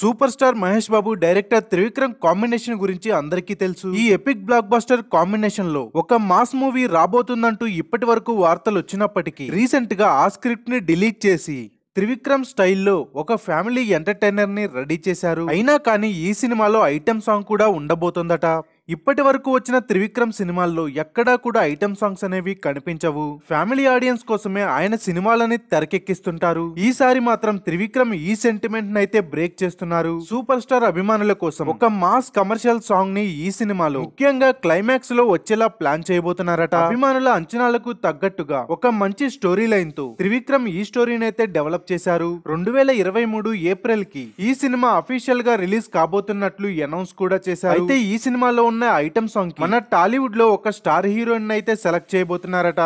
super superstar Mahesh Babu director Trivikram combination గురించి అందరికీ తెలుసు ఈ ఎపిక్ బ్లాక్ బస్టర్ కాంబినేషన్ లో ఒక మాస్ మూవీ రాబోతుందంటూ ఇప్పటి వరకు వార్తలు వచ్చినప్పటికీ రీసెంట్ గా ఆ స్క్రిప్ట్ ని డిలీట్ చేసి త్రివిక్రమ్ స్టైల్లో ఒక ఫ్యామిలీ ఎంటర్టైనర్ ని రెడీ చేశారు అయినా కానీ ఈ సినిమాలో ఐటెం సాంగ్ కూడా ఉండబోతుందట ఇప్పటి వరకు వచ్చిన త్రివిక్రమ్ సినిమాల్లో ఎక్కడా కూడా ఐటమ్ సాంగ్స్ అనేవి కనిపించవు ఫ్యామిలీ ఆడియన్స్ కోసమే ఆయన సినిమాలని తెరకెక్కిస్తుంటారు ఈసారి మాత్రం త్రివిక్రమ్ ఈ సెంటిమెంట్ నైతే బ్రేక్ చేస్తున్నారు సూపర్ స్టార్ అభిమానుల కోసం ఒక మాస్ కమర్షియల్ సాంగ్ ని ఈ సినిమాలో ముఖ్యంగా క్లైమాక్స్ లో వచ్చేలా ప్లాన్ చేయబోతున్నారట అభిమానుల అంచనాలకు తగ్గట్టుగా ఒక మంచి స్టోరీ లైన్ తో త్రివిక్రమ్ ఈ స్టోరీని అయితే డెవలప్ చేశారు రెండు వేల ఇరవై మూడు ఏప్రిల్ కి ఈ సినిమా అఫీషియల్ గా రిలీజ్ కాబోతున్నట్లు అనౌన్స్ కూడా చేశారు అయితే ఈ సినిమాలో ఉన్న ఐటమ్ సాంగ్ మన టాలీవుడ్ లో ఒక స్టార్ హీరోయిన్ అయితే సెలెక్ట్ చేయబోతున్నారట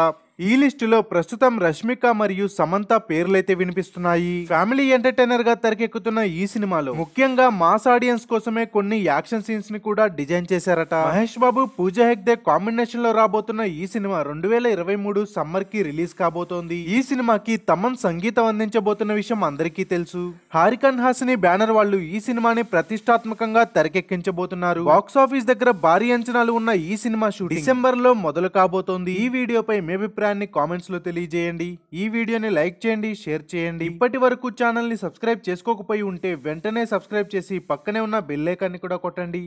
ఈ లిస్టులో ప్రస్తుతం రష్మిక మరియు సమంత పేర్లైతే వినిపిస్తున్నాయి ఫ్యామిలీ ఎంటర్టైనర్ గా తెరకెక్కుతున్న ఈ సినిమాలో ముఖ్యంగా మాస్ ఆడియన్స్ కోసమే కొన్ని యాక్షన్ సీన్స్ ని కూడా డిజైన్ చేశారట మహేష్ బాబు పూజ హెగ్దే కాంబినేషన్ లో రాబోతున్న ఈ సినిమా రెండు వేల ఇరవై మూడు సమ్మర్ కి రిలీజ్ కాబోతోంది ఈ సినిమాకి తమన్ సంగీతం అందించబోతున్న విషయం అందరికీ తెలుసు హారికన్ హాసిని బ్యానర్ వాళ్ళు ఈ సినిమాని ప్రతిష్టాత్మకంగా తెరకెక్కించబోతున్నారు బాక్స్ ఆఫీస్ దగ్గర భారీ అంచనాలు ఉన్న ఈ సినిమా షూట్ డిసెంబర్ లో మొదలు కాబోతోంది ఈ వీడియోపై మీ అభిప్రాయం అభిప్రాయాన్ని కామెంట్స్లో తెలియజేయండి ఈ వీడియోని లైక్ చేయండి షేర్ చేయండి ఇప్పటి వరకు ఛానల్ని సబ్స్క్రైబ్ చేసుకోకపోయి ఉంటే వెంటనే సబ్స్క్రైబ్ చేసి పక్కనే ఉన్న బెల్లైకాన్ని కూడా కొట్టండి